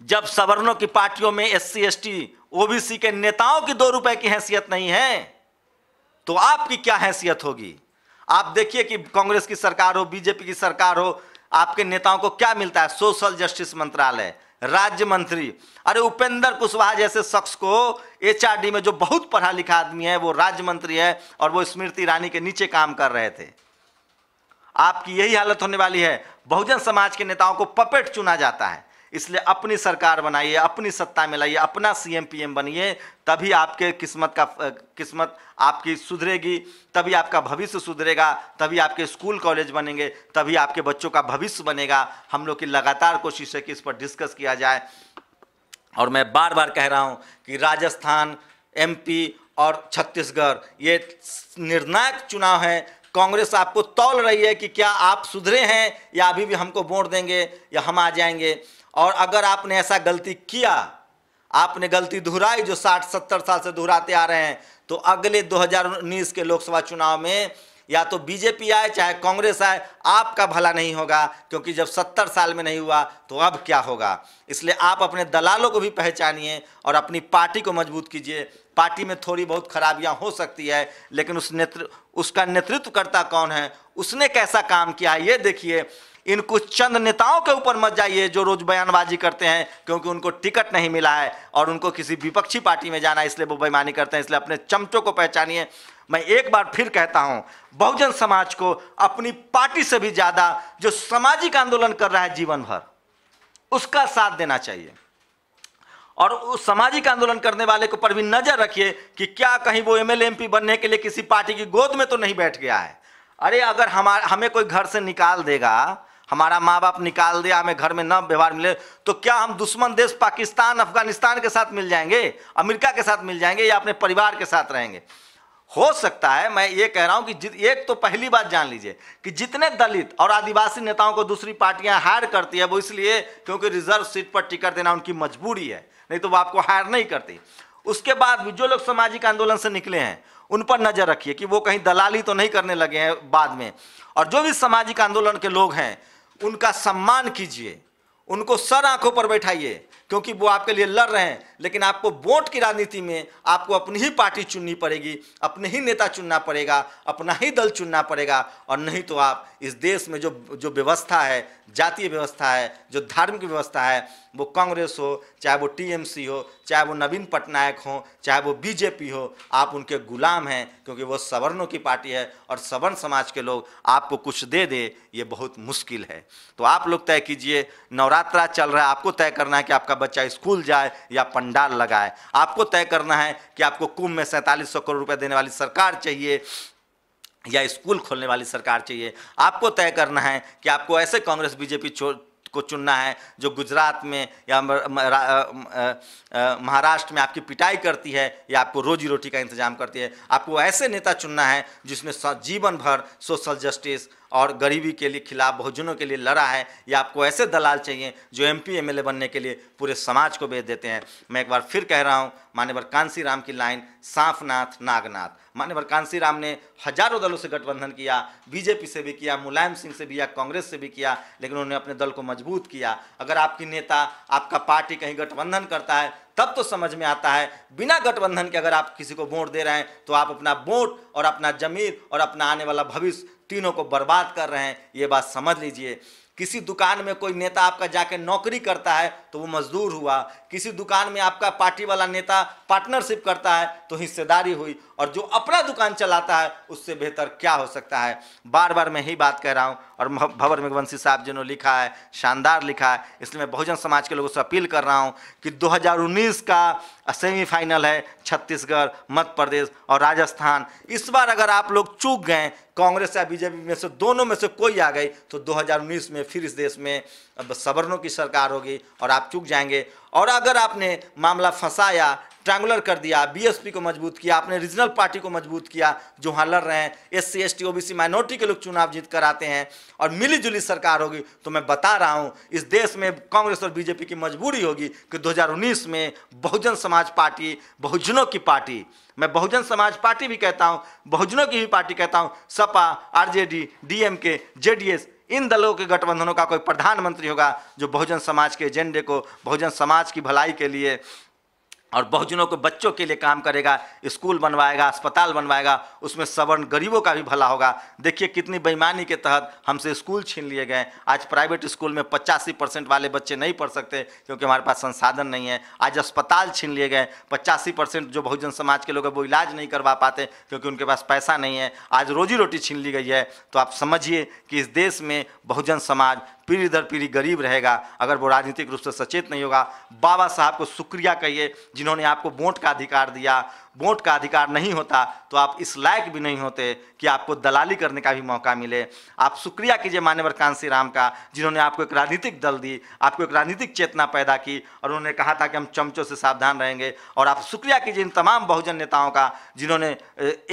जब सवर्णों की पार्टियों में S C S T OBC के नेताओं की दो रुपए की हैसियत नहीं है तो आपकी क्या हैसियत होगी आप देखिए कि कांग्रेस की सरकार हो बीजेपी की सरकार हो आपके नेताओं को क्या मिलता है सोशल जस्टिस मंत्रालय राज्य मंत्री अरे उपेंद्र कुशवाहा जैसे शख्स को एचआरडी में जो बहुत पढ़ा लिखा आदमी है वो राज्य मंत्री है और वो स्मृति ईरानी के नीचे काम कर रहे थे आपकी यही हालत होने वाली है बहुजन समाज के नेताओं को पपेट चुना जाता है इसलिए अपनी सरकार बनाइए अपनी सत्ता में लाइए अपना पी एम बनिए तभी आपके किस्मत का किस्मत आपकी सुधरेगी तभी आपका भविष्य सुधरेगा तभी आपके स्कूल कॉलेज बनेंगे तभी आपके बच्चों का भविष्य बनेगा हम लोग की लगातार कोशिश है कि इस पर डिस्कस किया जाए और मैं बार बार कह रहा हूँ कि राजस्थान पी और छत्तीसगढ़ ये निर्णायक चुनाव है कांग्रेस आपको तौल रही है कि क्या आप सुधरे हैं या अभी भी हमको वोट देंगे या हम आ जाएंगे और अगर आपने ऐसा गलती किया आपने गलती दोहराई जो साठ सत्तर साल से दोहराते आ रहे हैं तो अगले 2019 के लोकसभा चुनाव में या तो बीजेपी आए चाहे कांग्रेस आए आपका भला नहीं होगा क्योंकि जब सत्तर साल में नहीं हुआ तो अब क्या होगा इसलिए आप अपने दलालों को भी पहचानिए और अपनी पार्टी को मजबूत कीजिए पार्टी में थोड़ी बहुत खराबियां हो सकती है लेकिन उस नेतृ उसका नेतृत्व करता कौन है उसने कैसा काम किया है ये देखिए इन कुछ चंद नेताओं के ऊपर मत जाइए जो रोज बयानबाजी करते हैं क्योंकि उनको टिकट नहीं मिला है और उनको किसी विपक्षी पार्टी में जाना है इसलिए वो बेईमानी करते हैं इसलिए अपने चमचों को पहचानिए मैं एक बार फिर कहता हूं बहुजन समाज को अपनी पार्टी से भी ज्यादा जो सामाजिक आंदोलन कर रहा है जीवन भर उसका साथ देना चाहिए और उस सामाजिक आंदोलन करने वाले के ऊपर भी नजर रखिए कि क्या कहीं वो एम एल बनने के लिए किसी पार्टी की गोद में तो नहीं बैठ गया है अरे अगर हमारे हमें कोई घर से निकाल देगा हमारा माँ बाप निकाल दिया हमें घर में न व्यवहार मिले तो क्या हम दुश्मन देश पाकिस्तान अफगानिस्तान के साथ मिल जाएंगे अमेरिका के साथ मिल जाएंगे या अपने परिवार के साथ रहेंगे हो सकता है मैं ये कह रहा हूँ कि एक तो पहली बात जान लीजिए कि जितने दलित और आदिवासी नेताओं को दूसरी पार्टियाँ हायर करती है वो इसलिए क्योंकि रिजर्व सीट पर टिकट देना उनकी मजबूरी है नहीं तो वो आपको हायर नहीं करती उसके बाद भी जो लोग सामाजिक आंदोलन से निकले हैं उन पर नज़र रखिए कि वो कहीं दलाली तो नहीं करने लगे हैं बाद में और जो भी सामाजिक आंदोलन के लोग हैं उनका सम्मान कीजिए उनको सर आंखों पर बैठाइए क्योंकि वो आपके लिए लड़ रहे हैं लेकिन आपको वोट की राजनीति में आपको अपनी ही पार्टी चुननी पड़ेगी अपने ही नेता चुनना पड़ेगा अपना ही दल चुनना पड़ेगा और नहीं तो आप इस देश में जो जो व्यवस्था है जातीय व्यवस्था है जो धार्मिक व्यवस्था है वो कांग्रेस हो चाहे वो टीएमसी हो चाहे वो नवीन पटनायक हो चाहे वो बीजेपी हो आप उनके गुलाम हैं क्योंकि वो सवर्णों की पार्टी है और सवर्ण समाज के लोग आपको कुछ दे दे ये बहुत मुश्किल है तो आप लोग तय कीजिए नवरात्रा चल रहा है आपको तय करना है कि आपका बच्चा स्कूल जाए या पंडाल लगाए आपको तय करना है कि आपको कुंभ में सैंतालीस सौ करोड़ रुपए देने वाली सरकार चाहिए या स्कूल खोलने वाली सरकार चाहिए आपको तय करना है कि आपको ऐसे कांग्रेस बीजेपी को चुनना है जो गुजरात में या महाराष्ट्र में आपकी पिटाई करती है या आपको रोजी रोटी का इंतजाम करती है आपको ऐसे नेता चुनना है जिसने जीवन भर सोशल जस्टिस और गरीबी के लिए खिलाफ बहुजनों के लिए लड़ा है या आपको ऐसे दलाल चाहिए जो एमपी एमएलए बनने के लिए पूरे समाज को बेच देते हैं मैं एक बार फिर कह रहा हूँ मान्यवर कांसी राम की लाइन सांफनाथ नागनाथ मान्यवर कांसी राम ने हजारों दलों से गठबंधन किया बीजेपी से भी किया मुलायम सिंह से भी किया कांग्रेस से भी किया लेकिन उन्होंने अपने दल को मजबूत किया अगर आपकी नेता आपका पार्टी कहीं गठबंधन करता है तब तो समझ में आता है बिना गठबंधन के अगर आप किसी को वोट दे रहे हैं तो आप अपना वोट और अपना जमीन और अपना आने वाला भविष्य तीनों को बर्बाद कर रहे हैं ये बात समझ लीजिए किसी दुकान में कोई नेता आपका जाके नौकरी करता है तो वो मजदूर हुआ किसी दुकान में आपका पार्टी वाला नेता पार्टनरशिप करता है तो हिस्सेदारी हुई और जो अपना दुकान चलाता है उससे बेहतर क्या हो सकता है बार बार मैं ही बात कह रहा हूँ और भंवर मेघवंशी साहब जिन्होंने लिखा है शानदार लिखा है इसलिए मैं बहुजन समाज के लोगों से अपील कर रहा हूँ कि दो का सेमीफाइनल है छत्तीसगढ़ मध्य प्रदेश और राजस्थान इस बार अगर आप लोग चूक गए कांग्रेस या बीजेपी में से दोनों में से कोई आ गई तो 2019 में फिर इस देश में अब सवर्णों की सरकार होगी और आप चूक जाएंगे और अगर आपने मामला फंसाया ट्रैंगुलर कर दिया बीएसपी को मजबूत किया आपने रीजनल पार्टी को मजबूत किया जो वहाँ लड़ रहे हैं S C S T OBC minority के लोग चुनाव जीत कर आते हैं और मिलीजुली सरकार होगी तो मैं बता रहा हूँ इस देश में कांग्रेस और बीजेपी की मजबूरी होगी कि 2019 में बहुजन समाज पार्टी बहुजनों की पार्टी मैं बहुजन समाज पार्टी भी कहता हूँ बहुजनों की भी पार्टी कहता हूँ सपा आर जे डी इन दलों के गठबंधनों का कोई प्रधानमंत्री होगा जो बहुजन समाज के एजेंडे को बहुजन समाज की भलाई के लिए और बहुजनों को बच्चों के लिए काम करेगा स्कूल बनवाएगा अस्पताल बनवाएगा उसमें सवर्ण गरीबों का भी भला होगा देखिए कितनी बेईमानी के तहत हमसे स्कूल छीन लिए गए आज प्राइवेट स्कूल में पचासी परसेंट वाले बच्चे नहीं पढ़ सकते क्योंकि हमारे पास संसाधन नहीं है आज अस्पताल छीन लिए गए पचासी परसेंट जो बहुजन समाज के लोग हैं वो इलाज नहीं करवा पाते क्योंकि उनके पास पैसा नहीं है आज रोजी रोटी छीन ली गई है तो आप समझिए कि इस देश में बहुजन समाज पीढ़ी दर पीढ़ी गरीब रहेगा अगर वो राजनीतिक रूप से सचेत नहीं होगा बाबा साहब को शुक्रिया कहिए जिन्होंने आपको वोट का अधिकार दिया वोट का अधिकार नहीं होता तो आप इस लायक भी नहीं होते कि आपको दलाली करने का भी मौका मिले आप शुक्रिया कीजिए मान्यवर कांसी राम का जिन्होंने आपको एक राजनीतिक दल दी आपको एक राजनीतिक चेतना पैदा की और उन्होंने कहा था कि हम चमचों से सावधान रहेंगे और आप शुक्रिया कीजिए इन तमाम बहुजन नेताओं का जिन्होंने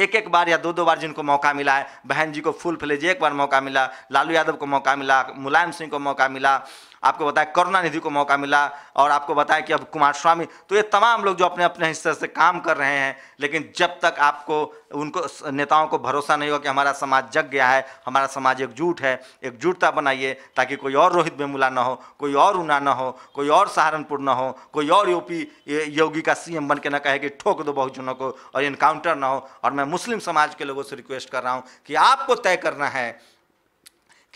एक एक बार या दो दो बार जिनको मौका मिला है बहन जी को फुल फलेजी एक बार मौका मिला लालू यादव को मौका मिला मुलायम सिंह को मौका मिला आपको बताया करुणा निधि को मौका मिला और आपको बताया कि अब कुमार स्वामी तो ये तमाम लोग जो अपने अपने हिस्से से काम कर रहे हैं लेकिन जब तक आपको उनको नेताओं को भरोसा नहीं होगा कि हमारा समाज जग गया है हमारा समाज एकजुट है एकजुटता बनाइए ताकि कोई और रोहित बेमुला ना हो कोई और ऊना ना हो कोई और सहारनपुर ना हो कोई और यूपी योगी का सी बन के ना कहे कि ठोक दो बहुजनों को और इनकाउंटर ना हो और मैं मुस्लिम समाज के लोगों से रिक्वेस्ट कर रहा हूँ कि आपको तय करना है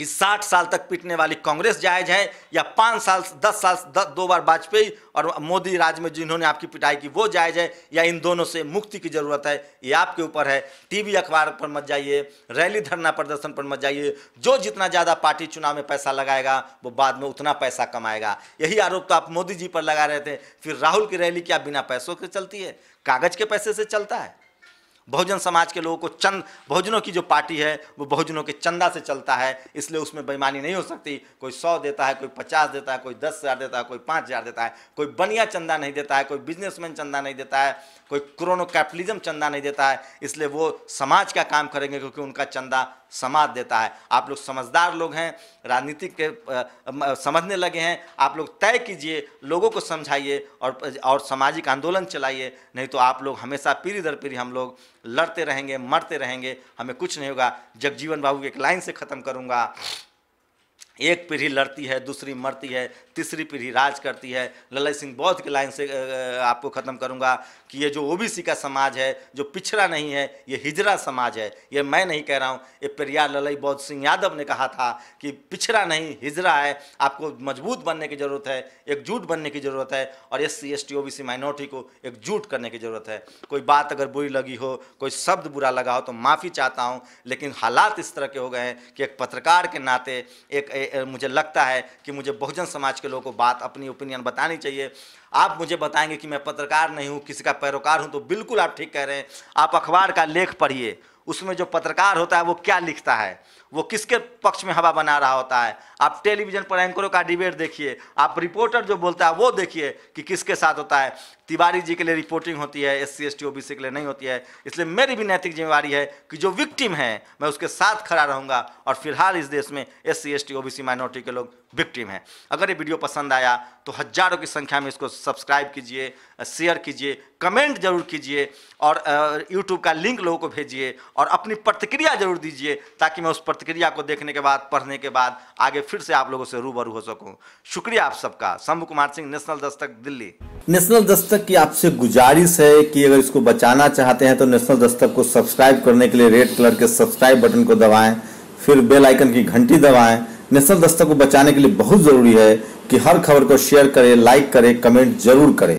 कि 60 साल तक पीटने वाली कांग्रेस जायज है या पाँच साल दस साल द, दो बार वाजपेयी और मोदी राज में जिन्होंने आपकी पिटाई की वो जायज है या इन दोनों से मुक्ति की ज़रूरत है ये आपके ऊपर है टीवी अखबार पर मत जाइए रैली धरना प्रदर्शन पर मत जाइए जो जितना ज़्यादा पार्टी चुनाव में पैसा लगाएगा वो बाद में उतना पैसा कमाएगा यही आरोप तो आप मोदी जी पर लगा रहे थे फिर राहुल की रैली क्या बिना पैसों के चलती है कागज़ के पैसे से चलता है बहुजन समाज के लोगों को चंद बहुजनों की जो पार्टी है वो बहुजनों के चंदा से चलता है इसलिए उसमें बेईमानी नहीं हो सकती कोई सौ देता है कोई पचास देता है कोई दस हज़ार देता है कोई पाँच हज़ार देता है कोई बनिया चंदा नहीं देता है कोई बिजनेसमैन चंदा नहीं देता है कोई क्रोनो कैपिटलिज्म चंदा नहीं देता है इसलिए वो समाज का काम करेंगे क्योंकि उनका चंदा समाज देता है आप लोग समझदार लोग हैं राजनीति के समझने लगे हैं आप लोग तय कीजिए लोगों को समझाइए और और सामाजिक आंदोलन चलाइए नहीं तो आप लोग हमेशा पीढ़ी दर पीढ़ी हम लोग लड़ते रहेंगे मरते रहेंगे हमें कुछ नहीं होगा जगजीवन बाबू एक लाइन से ख़त्म करूँगा एक पीढ़ी लड़ती है दूसरी मरती है तीसरी पीढ़ी राज करती है ललित सिंह बौद्ध की लाइन से आपको ख़त्म करूंगा कि ये जो ओबीसी का समाज है जो पिछड़ा नहीं है ये हिजरा समाज है ये मैं नहीं कह रहा हूँ ये प्रिया ललई बौद्ध सिंह यादव ने कहा था कि पिछड़ा नहीं हिजरा है आपको मजबूत बनने की ज़रूरत है एकजुट बनने की ज़रूरत है और S C S T O B C minority को एकजुट करने की ज़रूरत है कोई बात अगर बुरी लगी हो कोई शब्द बुरा लगा हो तो माफ़ी चाहता हूँ लेकिन हालात इस तरह के हो गए हैं कि एक पत्रकार के नाते एक मुझे लगता है कि मुझे बहुजन समाज के लोगों को बात अपनी ओपिनियन बतानी चाहिए आप मुझे बताएंगे कि मैं पत्रकार नहीं हूँ किसी का पैरोकार हूँ तो बिल्कुल आप ठीक कह रहे हैं आप अखबार का लेख पढ़िए उसमें जो पत्रकार होता है वो क्या लिखता है वो किसके पक्ष में हवा बना रहा होता है आप टेलीविजन पर एंकरों का डिबेट देखिए आप रिपोर्टर जो बोलता है वो देखिए कि किसके साथ होता है तिवारी जी के लिए रिपोर्टिंग होती है एस सी एस के लिए नहीं होती है इसलिए मेरी भी नैतिक जिम्मेवारी है कि जो विक्टिम है मैं उसके साथ खड़ा रहूँगा और फिलहाल इस देश में एस सी एस माइनॉरिटी के लोग विक्टिम हैं अगर ये वीडियो पसंद आया तो हज़ारों की संख्या में इसको सब्सक्राइब कीजिए शेयर कीजिए कमेंट जरूर कीजिए और यूट्यूब का लिंक लोगों को भेजिए और अपनी प्रतिक्रिया जरूर दीजिए ताकि मैं उस पर प्रतिक्रिया को देखने के बाद पढ़ने के बाद आगे फिर से आप लोगों से रूबरू हो सकूं शुक्रिया आप सबका शंभु कुमार सिंह नेशनल दस्तक दिल्ली नेशनल दस्तक की आपसे गुजारिश है कि अगर इसको बचाना चाहते हैं तो नेशनल दस्तक को सब्सक्राइब करने के लिए रेड कलर के सब्सक्राइब बटन को दबाएं फिर बेल आइकन की घंटी दबाएं नेशनल दस्तक को बचाने के लिए बहुत जरूरी है कि हर खबर को शेयर करें लाइक करें कमेंट जरूर करें